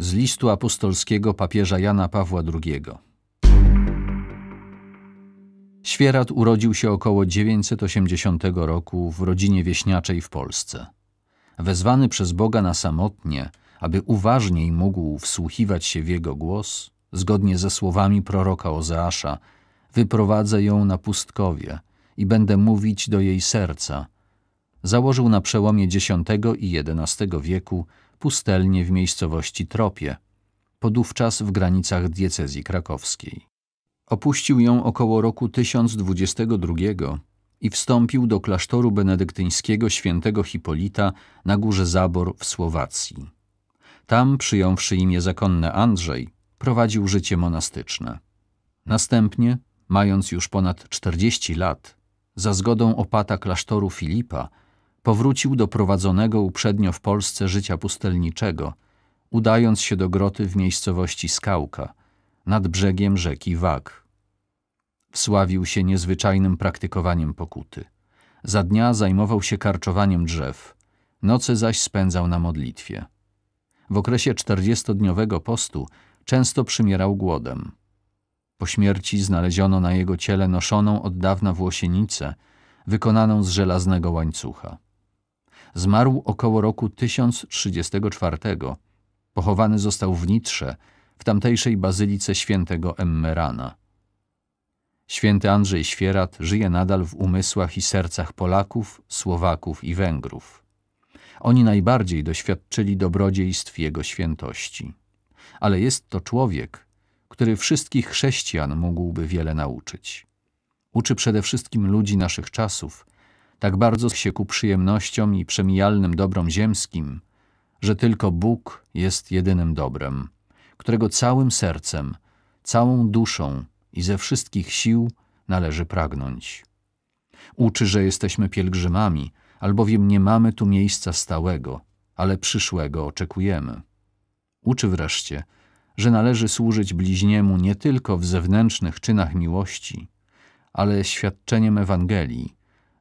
z listu apostolskiego papieża Jana Pawła II. Świerat urodził się około 980 roku w rodzinie wieśniaczej w Polsce. Wezwany przez Boga na samotnie, aby uważniej mógł wsłuchiwać się w jego głos, zgodnie ze słowami proroka Ozeasza, wyprowadzę ją na pustkowie i będę mówić do jej serca. Założył na przełomie X i XI wieku pustelnie w miejscowości Tropie, podówczas w granicach diecezji krakowskiej. Opuścił ją około roku 1022 i wstąpił do klasztoru benedyktyńskiego świętego Hipolita na górze Zabor w Słowacji. Tam, przyjąwszy imię zakonne Andrzej, prowadził życie monastyczne. Następnie, mając już ponad 40 lat, za zgodą opata klasztoru Filipa, powrócił do prowadzonego uprzednio w Polsce życia pustelniczego, udając się do groty w miejscowości Skałka, nad brzegiem rzeki Wag. Wsławił się niezwyczajnym praktykowaniem pokuty. Za dnia zajmował się karczowaniem drzew, noce zaś spędzał na modlitwie. W okresie czterdziestodniowego postu często przymierał głodem. Po śmierci znaleziono na jego ciele noszoną od dawna włosienicę, wykonaną z żelaznego łańcucha. Zmarł około roku 1034. Pochowany został w Nitrze, w tamtejszej bazylice świętego Emmerana. Święty Andrzej Świerat żyje nadal w umysłach i sercach Polaków, Słowaków i Węgrów. Oni najbardziej doświadczyli dobrodziejstw jego świętości. Ale jest to człowiek, który wszystkich chrześcijan mógłby wiele nauczyć. Uczy przede wszystkim ludzi naszych czasów – tak bardzo się ku przyjemnościom i przemijalnym dobrom ziemskim, że tylko Bóg jest jedynym dobrem, którego całym sercem, całą duszą i ze wszystkich sił należy pragnąć. Uczy, że jesteśmy pielgrzymami, albowiem nie mamy tu miejsca stałego, ale przyszłego oczekujemy. Uczy wreszcie, że należy służyć bliźniemu nie tylko w zewnętrznych czynach miłości, ale świadczeniem Ewangelii,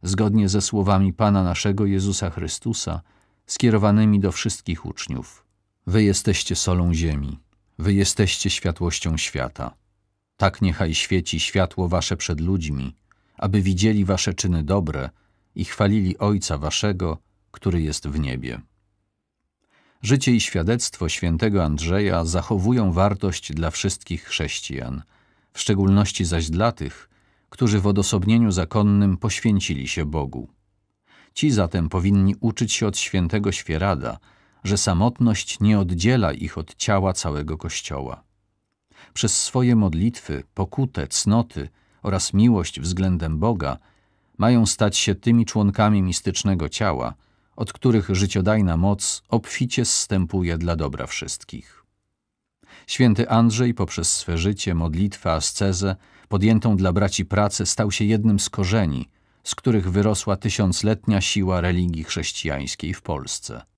zgodnie ze słowami Pana naszego Jezusa Chrystusa, skierowanymi do wszystkich uczniów. Wy jesteście solą ziemi, wy jesteście światłością świata. Tak niechaj świeci światło wasze przed ludźmi, aby widzieli wasze czyny dobre i chwalili Ojca waszego, który jest w niebie. Życie i świadectwo świętego Andrzeja zachowują wartość dla wszystkich chrześcijan, w szczególności zaś dla tych, którzy w odosobnieniu zakonnym poświęcili się Bogu. Ci zatem powinni uczyć się od świętego Świerada, że samotność nie oddziela ich od ciała całego Kościoła. Przez swoje modlitwy, pokutę, cnoty oraz miłość względem Boga mają stać się tymi członkami mistycznego ciała, od których życiodajna moc obficie zstępuje dla dobra wszystkich. Święty Andrzej poprzez swe życie, modlitwę, ascezę, podjętą dla braci pracę, stał się jednym z korzeni, z których wyrosła tysiącletnia siła religii chrześcijańskiej w Polsce.